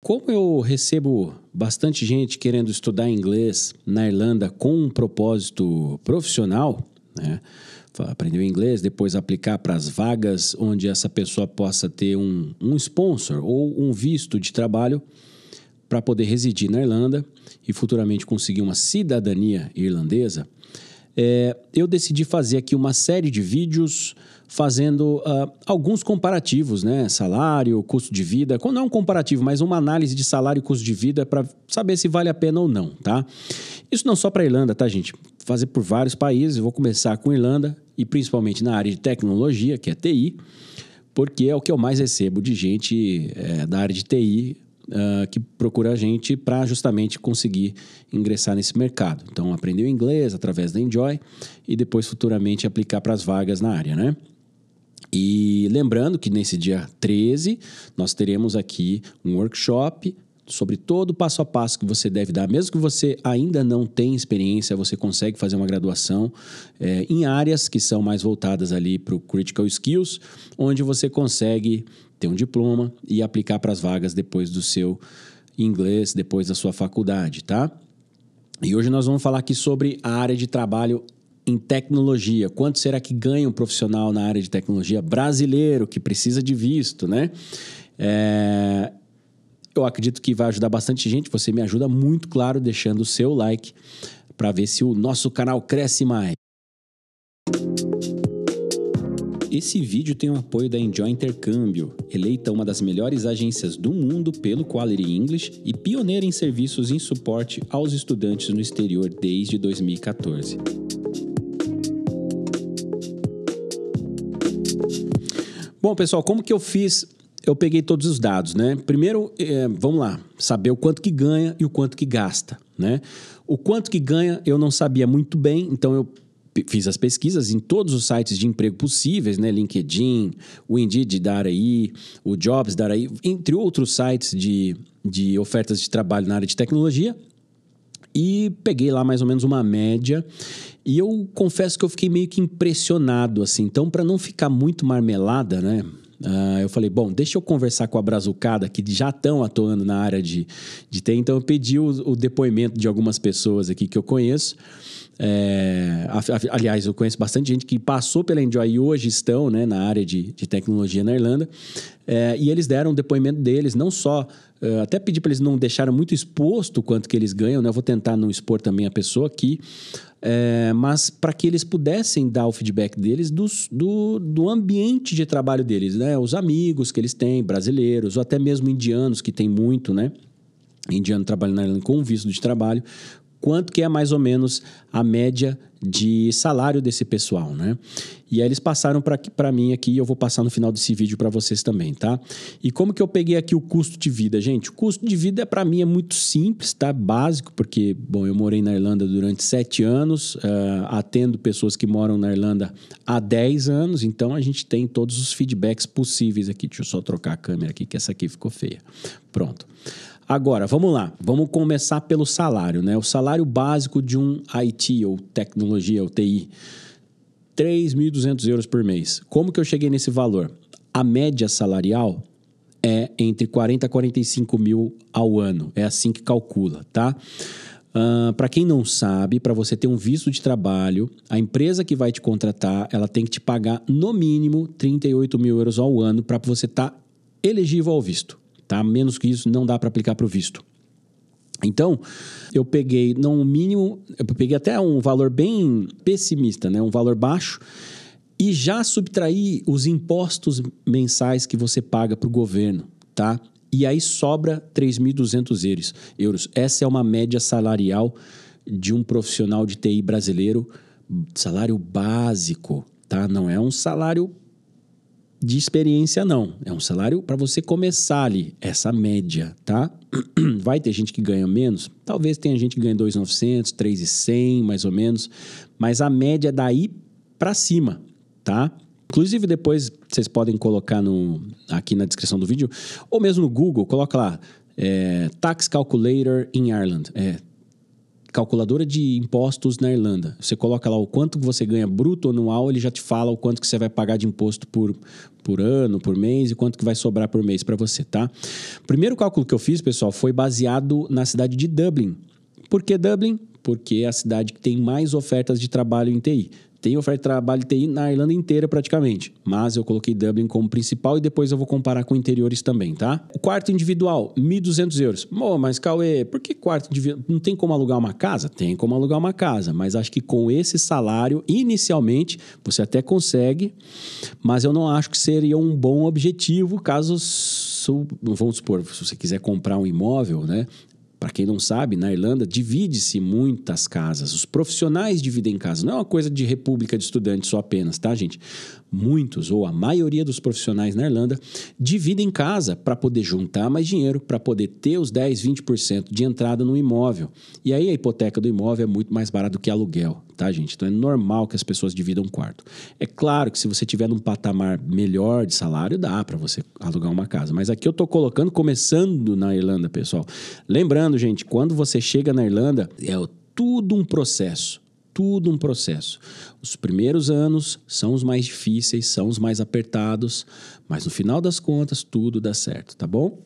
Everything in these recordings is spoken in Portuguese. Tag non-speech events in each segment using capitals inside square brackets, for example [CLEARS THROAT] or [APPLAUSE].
Como eu recebo bastante gente querendo estudar inglês na Irlanda com um propósito profissional, né? aprender inglês, depois aplicar para as vagas onde essa pessoa possa ter um, um sponsor ou um visto de trabalho para poder residir na Irlanda e futuramente conseguir uma cidadania irlandesa, é, eu decidi fazer aqui uma série de vídeos fazendo uh, alguns comparativos, né? Salário, custo de vida. Não é um comparativo, mas uma análise de salário e custo de vida para saber se vale a pena ou não, tá? Isso não só para Irlanda, tá, gente? Fazer por vários países. Eu vou começar com Irlanda e principalmente na área de tecnologia, que é TI, porque é o que eu mais recebo de gente é, da área de TI ah, que procura a gente para justamente conseguir ingressar nesse mercado. Então, aprender o inglês através da Enjoy e depois futuramente aplicar para as vagas na área, né? E lembrando que nesse dia 13 nós teremos aqui um workshop sobre todo o passo a passo que você deve dar. Mesmo que você ainda não tenha experiência, você consegue fazer uma graduação é, em áreas que são mais voltadas ali para o Critical Skills, onde você consegue ter um diploma e aplicar para as vagas depois do seu inglês, depois da sua faculdade, tá? E hoje nós vamos falar aqui sobre a área de trabalho em tecnologia. Quanto será que ganha um profissional na área de tecnologia brasileiro que precisa de visto, né? É... Eu acredito que vai ajudar bastante gente. Você me ajuda muito, claro, deixando o seu like para ver se o nosso canal cresce mais. Esse vídeo tem o apoio da Enjoy Intercâmbio, eleita uma das melhores agências do mundo pelo Quality English e pioneira em serviços em suporte aos estudantes no exterior desde 2014. Bom, pessoal, como que eu fiz? Eu peguei todos os dados, né? Primeiro, é, vamos lá, saber o quanto que ganha e o quanto que gasta, né? O quanto que ganha eu não sabia muito bem, então eu fiz as pesquisas em todos os sites de emprego possíveis, né? LinkedIn, o Indeed dar aí, o Jobs dar aí, entre outros sites de, de ofertas de trabalho na área de tecnologia. E peguei lá mais ou menos uma média. E eu confesso que eu fiquei meio que impressionado, assim. Então, para não ficar muito marmelada, né? Uh, eu falei, bom, deixa eu conversar com a Brazucada, que já estão atuando na área de, de TI. Então, eu pedi o, o depoimento de algumas pessoas aqui que eu conheço. É, aliás, eu conheço bastante gente que passou pela Enjoy e hoje estão né, na área de, de tecnologia na Irlanda. É, e eles deram o depoimento deles, não só. Uh, até pedi para eles não deixarem muito exposto quanto que eles ganham, né? Eu vou tentar não expor também a pessoa aqui. É, mas para que eles pudessem dar o feedback deles do, do ambiente de trabalho deles, né? Os amigos que eles têm, brasileiros, ou até mesmo indianos, que tem muito, né? Indiano trabalhando na Irlanda com visto de trabalho, quanto que é mais ou menos a média de salário desse pessoal, né? E aí eles passaram para mim aqui e eu vou passar no final desse vídeo para vocês também, tá? E como que eu peguei aqui o custo de vida, gente? O custo de vida para mim é muito simples, tá? Básico, porque, bom, eu morei na Irlanda durante sete anos, uh, atendo pessoas que moram na Irlanda há dez anos, então a gente tem todos os feedbacks possíveis aqui. Deixa eu só trocar a câmera aqui, que essa aqui ficou feia. Pronto. Agora, vamos lá. Vamos começar pelo salário, né? O salário básico de um IT ou tecnologia ou TI, 3.200 euros por mês. Como que eu cheguei nesse valor? A média salarial é entre 40 e 45 mil ao ano. É assim que calcula, tá? Uh, para quem não sabe, para você ter um visto de trabalho, a empresa que vai te contratar, ela tem que te pagar no mínimo 38 mil euros ao ano para você estar tá elegível ao visto tá? Menos que isso não dá para aplicar para o visto. Então, eu peguei, não o mínimo, eu peguei até um valor bem pessimista, né? Um valor baixo e já subtraí os impostos mensais que você paga para o governo, tá? E aí sobra 3.200 euros. Essa é uma média salarial de um profissional de TI brasileiro, salário básico, tá? Não é um salário de experiência, não. É um salário para você começar ali, essa média, tá? [CLEARS THROAT] Vai ter gente que ganha menos? Talvez tenha gente que ganha 2,900, 3,100, mais ou menos. Mas a média é daí para cima, tá? Inclusive, depois vocês podem colocar no, aqui na descrição do vídeo, ou mesmo no Google, coloca lá, é, Tax Calculator in Ireland. É, calculadora de impostos na Irlanda. Você coloca lá o quanto você ganha bruto anual, ele já te fala o quanto que você vai pagar de imposto por, por ano, por mês e quanto que vai sobrar por mês para você, tá? Primeiro cálculo que eu fiz, pessoal, foi baseado na cidade de Dublin. Por que Dublin? Porque é a cidade que tem mais ofertas de trabalho em TI tem oferta de trabalho TI na Irlanda inteira praticamente, mas eu coloquei Dublin como principal e depois eu vou comparar com interiores também, tá? O quarto individual, 1.200 euros. Pô, mas Cauê, por que quarto individual? Não tem como alugar uma casa? Tem como alugar uma casa, mas acho que com esse salário, inicialmente, você até consegue, mas eu não acho que seria um bom objetivo caso, vamos supor, se você quiser comprar um imóvel, né? Para quem não sabe, na Irlanda divide-se muitas casas. Os profissionais dividem casa. Não é uma coisa de república de estudantes só apenas, tá, gente? Muitos ou a maioria dos profissionais na Irlanda dividem casa para poder juntar mais dinheiro, para poder ter os 10, 20% de entrada no imóvel. E aí a hipoteca do imóvel é muito mais barata do que aluguel tá, gente? Então é normal que as pessoas dividam um quarto. É claro que se você tiver num patamar melhor de salário, dá para você alugar uma casa. Mas aqui eu tô colocando, começando na Irlanda, pessoal. Lembrando, gente, quando você chega na Irlanda, é tudo um processo tudo um processo. Os primeiros anos são os mais difíceis, são os mais apertados, mas no final das contas tudo dá certo, tá bom?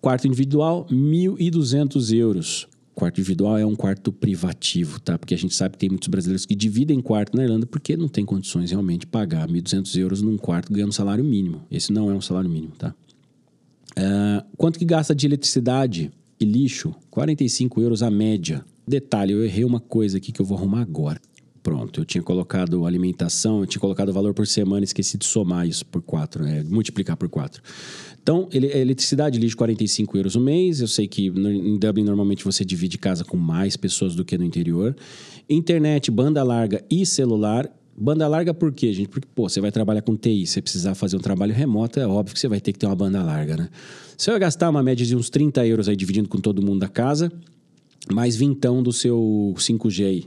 Quarto individual, 1.200 euros quarto individual é um quarto privativo, tá? Porque a gente sabe que tem muitos brasileiros que dividem quarto na Irlanda porque não tem condições realmente de pagar 1.200 euros num quarto ganhando salário mínimo. Esse não é um salário mínimo, tá? Uh, quanto que gasta de eletricidade e lixo? 45 euros a média. Detalhe, eu errei uma coisa aqui que eu vou arrumar agora. Pronto, eu tinha colocado alimentação, eu tinha colocado valor por semana, esqueci de somar isso por quatro né? multiplicar por quatro Então, ele, eletricidade ali 45 euros o mês. Eu sei que no, em Dublin normalmente você divide casa com mais pessoas do que no interior. Internet, banda larga e celular. Banda larga por quê, gente? Porque, pô, você vai trabalhar com TI, você precisar fazer um trabalho remoto, é óbvio que você vai ter que ter uma banda larga, né? Você vai gastar uma média de uns 30 euros aí dividindo com todo mundo da casa, mais vintão do seu 5G aí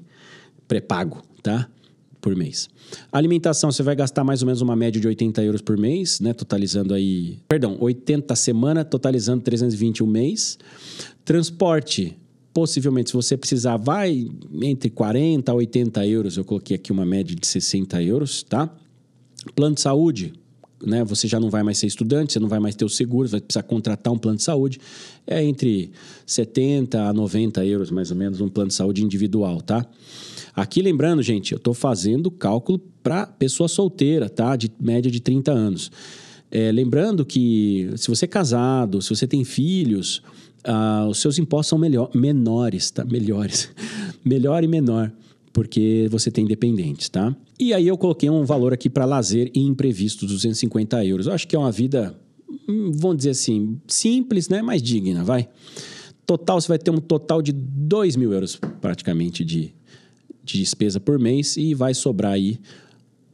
pré-pago, tá? Por mês. alimentação, você vai gastar mais ou menos uma média de 80 euros por mês, né? Totalizando aí. Perdão, 80 semana, totalizando 320 o mês. Transporte, possivelmente, se você precisar, vai entre 40 a 80 euros. Eu coloquei aqui uma média de 60 euros, tá? Plano de saúde, né? Você já não vai mais ser estudante, você não vai mais ter o seguro, vai precisar contratar um plano de saúde. É entre 70 a 90 euros, mais ou menos, um plano de saúde individual, tá? Aqui lembrando, gente, eu estou fazendo cálculo para pessoa solteira, tá? De média de 30 anos. É, lembrando que se você é casado, se você tem filhos, ah, os seus impostos são melhor, menores, tá? Melhores. [LAUGHS] melhor e menor, porque você tem dependentes, tá? E aí eu coloquei um valor aqui para lazer e imprevistos, 250 euros. Eu acho que é uma vida, hum, vamos dizer assim, simples, né? Mas digna, vai. Total, você vai ter um total de 2 mil euros praticamente de de despesa por mês e vai sobrar aí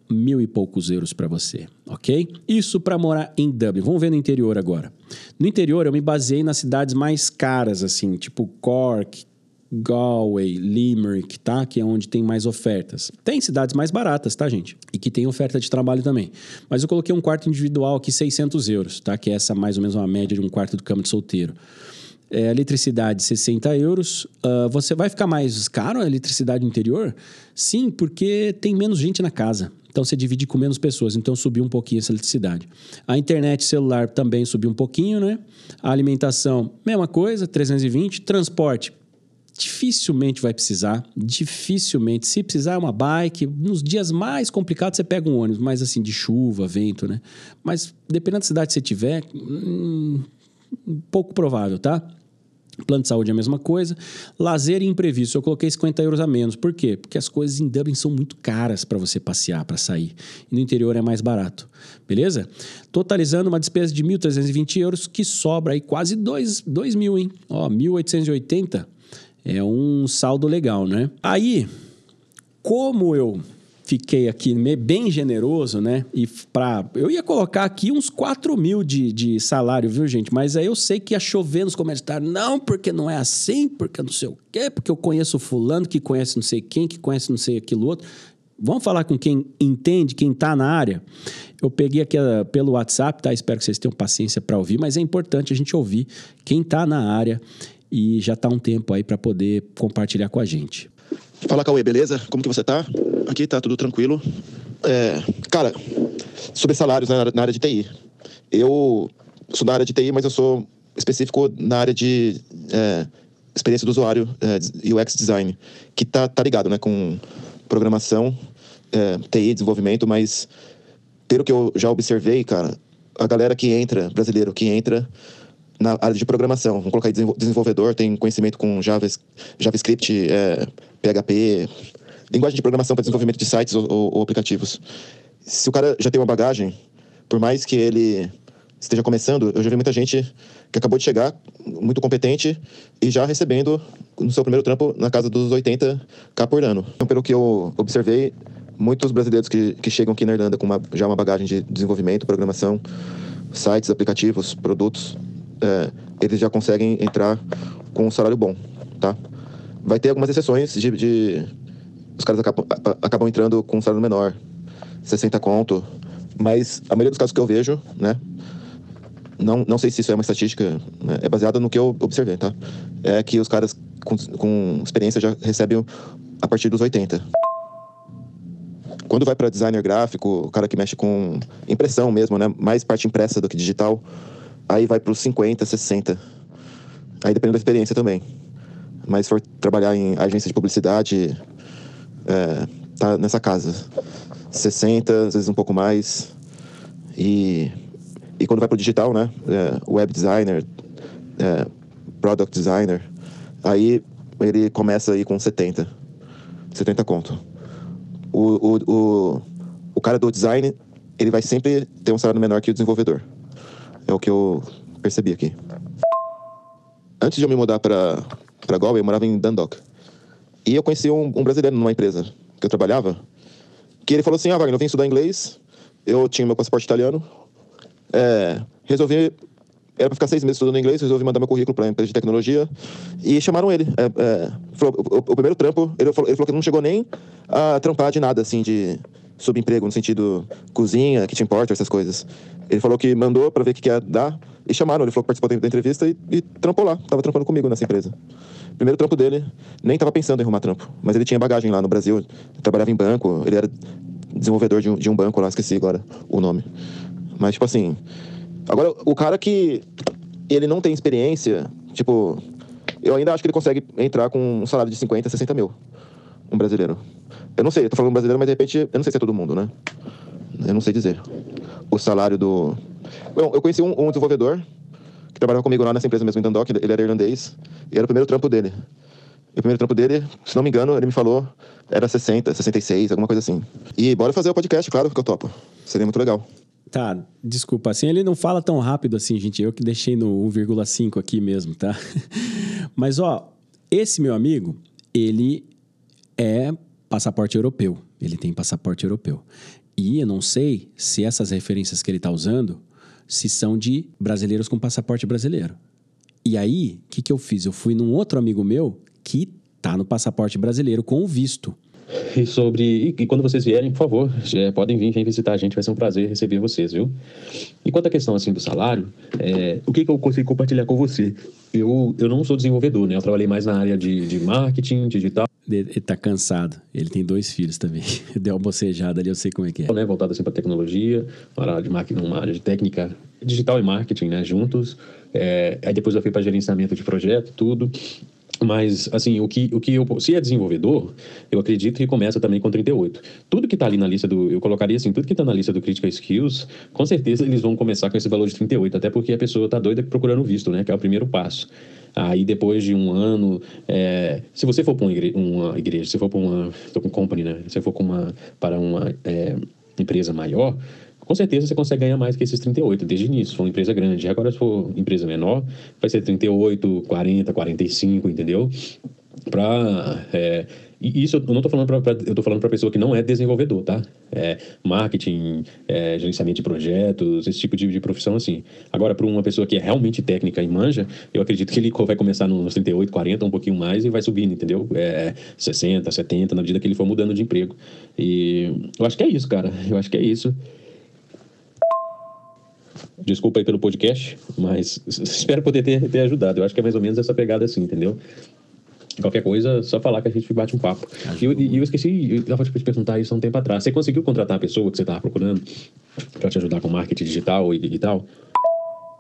mil e poucos euros para você, ok? Isso para morar em Dublin. Vamos ver no interior agora. No interior eu me baseei nas cidades mais caras, assim, tipo Cork, Galway, Limerick, tá? Que é onde tem mais ofertas. Tem cidades mais baratas, tá, gente? E que tem oferta de trabalho também. Mas eu coloquei um quarto individual aqui, 600 euros, tá? Que é essa mais ou menos uma média de um quarto do cama de solteiro é, eletricidade 60 euros. Uh, você vai ficar mais caro a eletricidade interior? Sim, porque tem menos gente na casa. Então você divide com menos pessoas, então subiu um pouquinho essa eletricidade. A internet celular também subiu um pouquinho, né? A alimentação, mesma coisa, 320. Transporte, dificilmente vai precisar, dificilmente. Se precisar, é uma bike. Nos dias mais complicados, você pega um ônibus, mas assim, de chuva, vento, né? Mas dependendo da cidade que você tiver, hum, pouco provável, tá? Plano de saúde é a mesma coisa. Lazer e imprevisto, eu coloquei 50 euros a menos. Por quê? Porque as coisas em Dublin são muito caras para você passear, para sair. E no interior é mais barato. Beleza? Totalizando uma despesa de 1.320 euros, que sobra aí quase 2, mil, hein? Ó, 1.880 é um saldo legal, né? Aí, como eu fiquei aqui bem generoso, né? E pra eu ia colocar aqui uns 4 mil de, de salário, viu, gente? Mas aí eu sei que ia chover nos comentários. Não, porque não é assim, porque não sei o quê, porque eu conheço fulano que conhece não sei quem, que conhece não sei aquilo outro. Vamos falar com quem entende, quem está na área. Eu peguei aqui ah, pelo WhatsApp, tá? Espero que vocês tenham paciência para ouvir, mas é importante a gente ouvir quem está na área e já está um tempo aí para poder compartilhar com a gente. Fala, Cauê, beleza? Como que você tá? Aqui tá tudo tranquilo. É, cara, sobre salários né, na, na área de TI. Eu sou da área de TI, mas eu sou específico na área de é, experiência do usuário, é, UX design, que tá, tá ligado, né, com programação, é, TI, desenvolvimento, mas pelo que eu já observei, cara, a galera que entra, brasileiro que entra na área de programação. Vamos colocar aí desenvolvedor, tem conhecimento com Java, JavaScript, é, PHP, linguagem de programação para desenvolvimento de sites ou, ou, ou, aplicativos. Se o cara já tem uma bagagem, por mais que ele esteja começando, eu já vi muita gente que acabou de chegar, muito competente, e já recebendo no seu primeiro trampo na casa dos 80k por ano. Então, pelo que eu observei, muitos brasileiros que, que chegam aqui na Irlanda com uma, já uma bagagem de desenvolvimento, programação, sites, aplicativos, produtos, é, eles já conseguem entrar com um salário bom, tá? Vai ter algumas exceções de... de os caras acabam, acabam entrando com um salário menor, 60 conto, mas a maioria dos casos que eu vejo, né? Não, não sei se isso é uma estatística, né, é baseado no que eu observei, tá? É que os caras com, com experiência já recebem a partir dos 80. Quando vai para designer gráfico, o cara que mexe com impressão mesmo, né? Mais parte impressa do que digital, Aí vai para os 50, 60. Aí depende da experiência também. Mas se for trabalhar em agência de publicidade, é, tá nessa casa. 60, às vezes um pouco mais. E, e quando vai para o digital, né? É, web designer, é, product designer, aí ele começa aí com 70. 70 conto. O, o, o, o cara do design, ele vai sempre ter um salário menor que o desenvolvedor. É o que eu percebi aqui. Antes de eu me mudar para Galway, eu morava em Dundalk. E eu conheci um, um, brasileiro numa empresa que eu trabalhava, que ele falou assim, ah, Wagner, eu vim estudar inglês, eu tinha meu passaporte italiano, é, resolvi era para ficar seis meses estudando inglês, resolvi mandar meu currículo para a empresa de tecnologia e chamaram ele. É, é, falou, o, o, primeiro trampo, ele falou, ele falou, que não chegou nem a trampar de nada, assim, de subemprego, no sentido cozinha, kitchen porter, essas coisas. Ele falou que mandou para ver o que, ia dar e chamaram. Ele falou que participou da entrevista e, e trampou lá. Tava trampando comigo nessa empresa. Primeiro trampo dele, nem tava pensando em arrumar trampo, mas ele tinha bagagem lá no Brasil, trabalhava em banco, ele era desenvolvedor de um, de um banco lá, esqueci agora o nome. Mas, tipo assim. Agora, o cara que ele não tem experiência, tipo, eu ainda acho que ele consegue entrar com um salário de 50, 60 mil. Um brasileiro. Eu não sei, eu tô falando brasileiro, mas de repente, eu não sei se é todo mundo, né? Eu não sei dizer o salário do. Bom, eu conheci um, um desenvolvedor que trabalhava comigo lá nessa empresa mesmo em Dundalk, ele era irlandês, e era o primeiro trampo dele. E o primeiro trampo dele, se não me engano, ele me falou, era 60, 66, alguma coisa assim. E bora fazer o podcast, claro que eu topo. Seria muito legal. Tá, desculpa, assim ele não fala tão rápido assim, gente. Eu que deixei no 1,5 aqui mesmo, tá? [LAUGHS] Mas ó, esse meu amigo, ele é passaporte europeu. Ele tem passaporte europeu. E eu não sei se essas referências que ele está usando se são de brasileiros com passaporte brasileiro. E aí, o que, que eu fiz? Eu fui num outro amigo meu que está no passaporte brasileiro com o visto. E sobre. E, quando vocês vierem, por favor, é, podem vir, visitar a gente, vai ser um prazer receber vocês, viu? E quanto à questão assim do salário, é, o que, que eu consigo compartilhar com você? Eu, eu não sou desenvolvedor, né? Eu trabalhei mais na área de, de marketing, digital, ele tá cansado. Ele tem dois filhos também. [LAUGHS] Deu uma bocejada ali, eu sei como é que é. Né, voltado sempre assim, para tecnologia, uma área de marketing, uma área de técnica digital e marketing, né? Juntos. É, aí depois eu fui para gerenciamento de projeto, tudo. Mas, assim, o que, o que eu, se é desenvolvedor, eu acredito que começa também com 38. Tudo que está ali na lista do. Eu colocaria assim, tudo que está na lista do Critical Skills, com certeza eles vão começar com esse valor de 38, até porque a pessoa está doida procurando visto, né? Que é o primeiro passo. Aí depois de um ano, é, se você for para uma igreja, uma igreja, se for para uma, com company, né? Se for uma, para uma é, empresa maior, com certeza você consegue ganhar mais que esses 38 desde o início, se uma empresa grande. Agora, se for empresa menor, vai ser 38, 40, 45, entendeu? Para é, e isso eu não estou falando para eu tô falando para pessoa que não é desenvolvedor, tá? É, marketing, é, gerenciamento de projetos, esse tipo de, de profissão assim. Agora para uma pessoa que é realmente técnica e manja, eu acredito que ele vai começar nos 38, 40, um pouquinho mais e vai subindo, entendeu? É, 60, 70 na medida que ele for mudando de emprego. E eu acho que é isso, cara. Eu acho que é isso. Desculpa aí pelo podcast, mas [LAUGHS] espero poder ter, ter ajudado. Eu acho que é mais ou menos essa pegada assim, entendeu? Qualquer coisa, só falar que a gente bate um papo. E eu, eu, esqueci, eu tava tipo, te perguntar isso há um tempo atrás. Você conseguiu contratar a pessoa que você tava procurando para te ajudar com marketing digital e, e tal?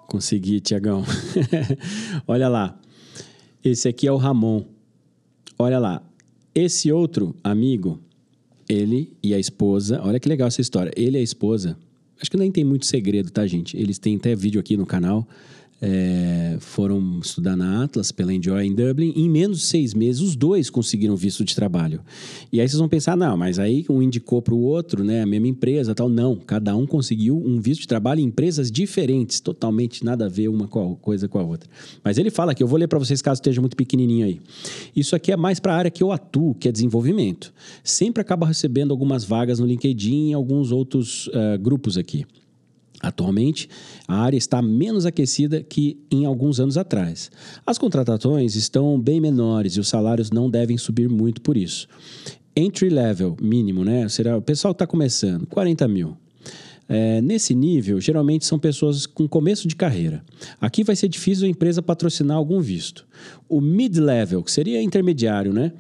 Consegui, Tiagão. [LAUGHS] Olha lá. Esse aqui é o Ramon. Olha lá. Esse outro amigo, ele e a esposa. Olha que legal essa história. Ele e a esposa. Acho que nem tem muito segredo, tá, gente? Eles têm até vídeo aqui no canal é, foram estudar na Atlas pela Enjoy em Dublin. E em menos de seis meses, os dois conseguiram visto de trabalho. E aí vocês vão pensar, não, mas aí um indicou para o outro, né, a mesma empresa tal. Não, cada um conseguiu um visto de trabalho em empresas diferentes, totalmente nada a ver uma coisa com a outra. Mas ele fala que eu vou ler para vocês caso esteja muito pequenininho aí. Isso aqui é mais para a área que eu atuo, que é desenvolvimento. Sempre acaba recebendo algumas vagas no LinkedIn e alguns outros uh, grupos aqui. Atualmente, a área está menos aquecida que em alguns anos atrás. As contratações estão bem menores e os salários não devem subir muito por isso. Entry level mínimo, né? Será o pessoal está começando, 40 mil. É, nesse nível, geralmente são pessoas com começo de carreira. Aqui vai ser difícil a empresa patrocinar algum visto. O mid-level, que seria intermediário, né?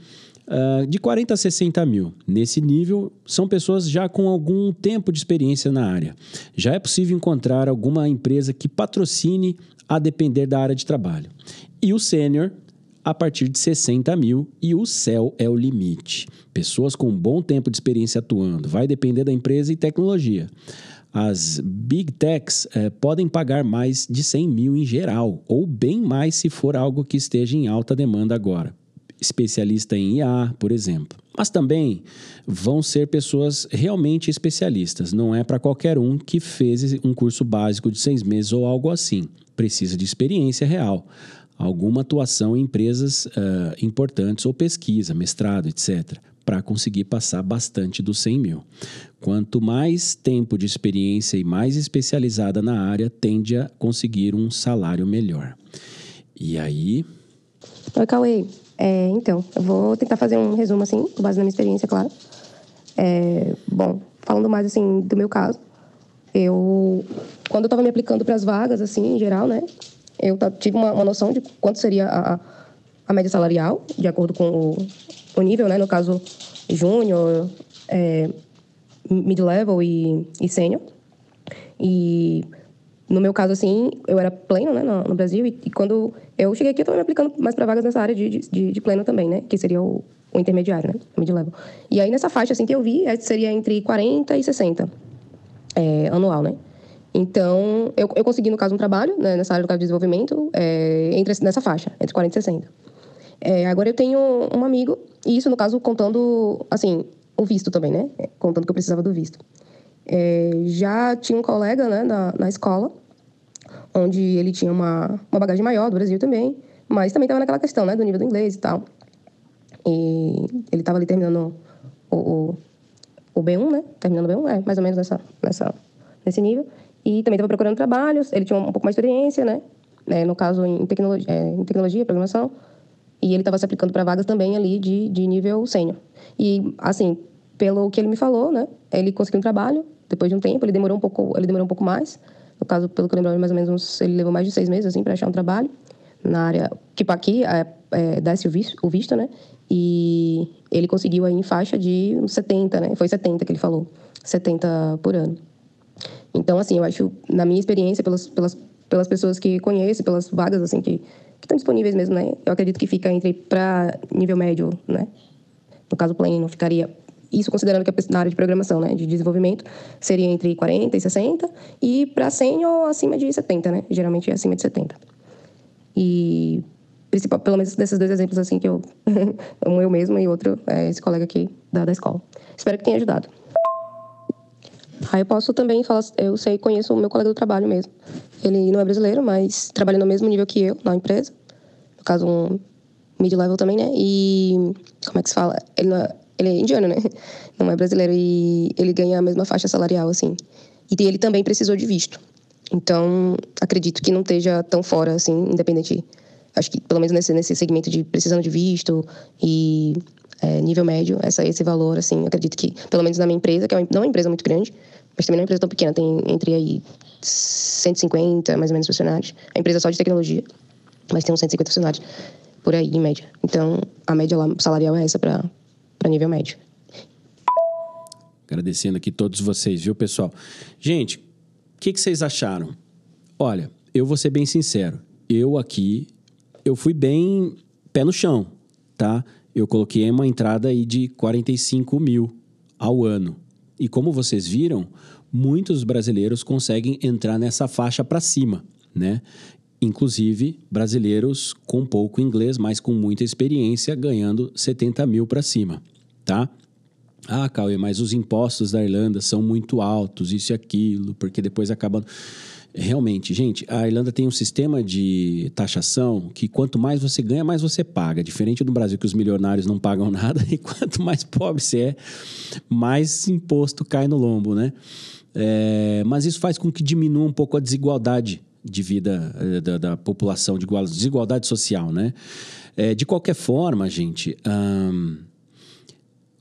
Ah, de 40 a 60 mil. Nesse nível, são pessoas já com algum tempo de experiência na área. Já é possível encontrar alguma empresa que patrocine a depender da área de trabalho. E o sênior, a partir de 60 mil e o céu é o limite. Pessoas com um bom tempo de experiência atuando, vai depender da empresa e tecnologia. As big techs eh, podem pagar mais de 100 mil em geral, ou bem mais se for algo que esteja em alta demanda agora especialista em IA, por exemplo. Mas também vão ser pessoas realmente especialistas. Não é para qualquer um que fez um curso básico de seis meses ou algo assim. Precisa de experiência real, alguma atuação em empresas uh, importantes ou pesquisa, mestrado, etc., para conseguir passar bastante dos 100 mil. Quanto mais tempo de experiência e mais especializada na área, tende a conseguir um salário melhor. E aí. Oi, Cauê. É, então, eu vou tentar fazer um resumo assim, com base na minha experiência, claro. É, bom, falando mais assim do meu caso, eu quando eu estava me aplicando para as vagas assim, em geral, né? Eu tive uma, uma noção de quanto seria a, a média salarial, de acordo com o, o nível, né? No caso, júnior, é, mid-level e, e sênior. E no meu caso, assim, eu era pleno, né, no, no Brasil. E, e, quando eu cheguei aqui e estou me aplicando mais para vagas nessa área de, de, de, pleno também, né? Que seria o, o intermediário, né? Mid-level. E aí, nessa faixa, assim, que eu vi, é, seria entre 40 e 60 é, anual, né? Então, eu, eu consegui, no caso, um trabalho né, nessa área do caso de desenvolvimento é, entre, nessa faixa, entre 40 e 60. É, agora eu tenho um amigo, e isso, no caso, contando, assim, o visto também, né? Contando que eu precisava do visto. É, já tinha um colega, né, na, na escola, onde ele tinha uma, uma bagagem maior do Brasil também, mas também estava naquela questão, né, do nível do inglês e tal. E ele estava ali terminando o, o, o, B1, né, terminando o B1, é, mais ou menos nessa, nessa, nesse nível. E também estava procurando trabalhos, ele tinha um pouco mais de experiência, né, é, no caso em tecnologia, é, em tecnologia programação, e ele estava se aplicando para vagas também ali de, de nível sênior. E, assim, pelo que ele me falou, né, ele conseguiu um trabalho, depois de um tempo, ele demorou um pouco, ele demorou um pouco mais, no caso, pelo que eu lembro, mais ou menos uns, ele levou mais de seis meses assim para achar um trabalho na área Tipo aqui é, é, dá-se o, o visto, né? E ele conseguiu aí em faixa de uns 70, né? Foi 70 que ele falou, 70 por ano. Então, assim, eu acho, na minha experiência, pelas, pelas, pelas pessoas que conheço, pelas vagas, assim, que, estão disponíveis mesmo, né? Eu acredito que fica entre para nível médio, né? No caso, plane não ficaria isso considerando que na área de programação, né, de desenvolvimento, seria entre 40 e 60, e para ou acima de 70, né? Geralmente é acima de 70. E principal, pelo menos desses dois exemplos assim que eu [LAUGHS] um eu mesmo e outro é esse colega aqui da, da escola. Espero que tenha ajudado. Aí eu posso também falar, eu sei, conheço o meu colega do trabalho mesmo. Ele não é brasileiro, mas trabalha no mesmo nível que eu na empresa. No caso, um mid-level também, né? E como é que se fala? Ele não é, ele é indiano, né? [LAUGHS] Não é brasileiro. E ele ganha a mesma faixa salarial, assim. E ele também precisou de visto. Então, acredito que não esteja tão fora, assim, independente. Acho que, pelo menos nesse, nesse segmento de precisando de visto e é, nível médio, essa, esse valor, assim, acredito que, pelo menos na minha empresa, que é uma, não é uma empresa muito grande, mas também não é uma empresa tão pequena, tem entre aí 150, mais ou menos, funcionários. É a empresa é só de tecnologia, mas tem uns 150 funcionários, por aí, em média. Então, a média lá, salarial é essa para para nível médio. Agradecendo aqui todos vocês, viu, pessoal? Gente, o que, que vocês acharam? Olha, eu vou ser bem sincero. Eu aqui, eu fui bem pé no chão, tá? Eu coloquei uma entrada aí de 45 mil ao ano. E como vocês viram, muitos brasileiros conseguem entrar nessa faixa para cima, né? inclusive brasileiros com pouco inglês, mas com muita experiência, ganhando 70 mil para cima, tá? Ah, Cauê, mas os impostos da Irlanda são muito altos, isso e aquilo, porque depois acabam. Realmente, gente, a Irlanda tem um sistema de taxação que quanto mais você ganha, mais você paga. Diferente do Brasil, que os milionários não pagam [LAUGHS] nada, e quanto mais pobre você é, mais imposto cai no lombo, né? É, mas isso faz com que diminua um pouco a desigualdade de vida eh, da, da população, de igual, desigualdade social, né? É, de qualquer forma, gente,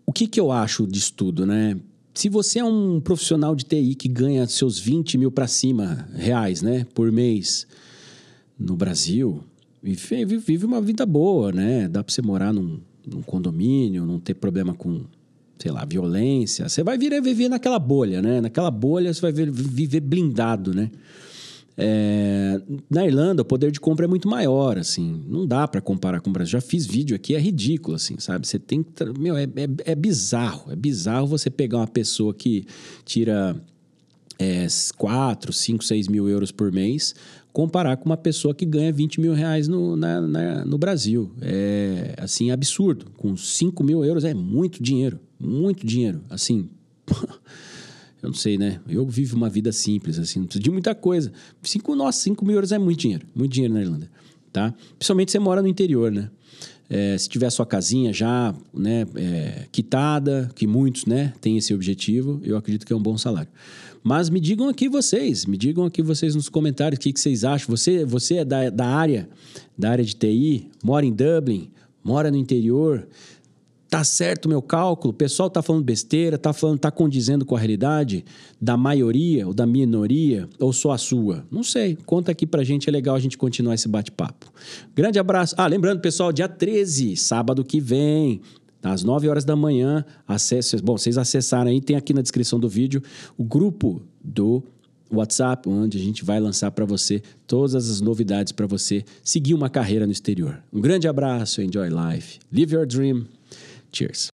o que, que eu acho disso tudo, né? Se você é um profissional de TI que ganha seus 20 mil para cima reais, né, por mês no Brasil, vive, vive uma vida boa, né? Dá para você morar num, num condomínio, não ter problema com sei lá, violência. Você vai viver, viver naquela bolha, né? Naquela bolha você vai viver blindado, né? É, na Irlanda, o poder de compra é muito maior, assim. Não dá para comparar com o Brasil. Já fiz vídeo aqui, é ridículo, assim, sabe? Você tem que... Meu, é, é, é bizarro. É bizarro você pegar uma pessoa que tira 4, 5, 6 mil euros por mês, comparar com uma pessoa que ganha 20 mil reais no, na, na, no Brasil. É, assim, absurdo. Com 5 mil euros é muito dinheiro. Muito dinheiro. Assim... [LAUGHS] Eu não sei, né? Eu vivo uma vida simples, assim, não preciso de muita coisa. Cinco, nossa, 5 mil euros é muito dinheiro, muito dinheiro na Irlanda, tá? Principalmente se você mora no interior, né? É, se tiver sua casinha já né, é, quitada, que muitos né, têm esse objetivo, eu acredito que é um bom salário. Mas me digam aqui vocês, me digam aqui vocês nos comentários o que, que vocês acham. Você, você é da, da área, da área de TI, mora em Dublin, mora no interior, tá certo o meu cálculo? O pessoal tá falando besteira, tá falando, tá condizendo com a realidade da maioria ou da minoria ou só a sua? Não sei. Conta aqui pra gente, é legal a gente continuar esse bate-papo. Grande abraço. Ah, lembrando, pessoal, dia 13, sábado que vem, às 9 horas da manhã, acesse, bom, vocês acessaram aí, tem aqui na descrição do vídeo o grupo do WhatsApp, onde a gente vai lançar para você todas as novidades para você seguir uma carreira no exterior. Um grande abraço, enjoy life, live your dream. Cheers.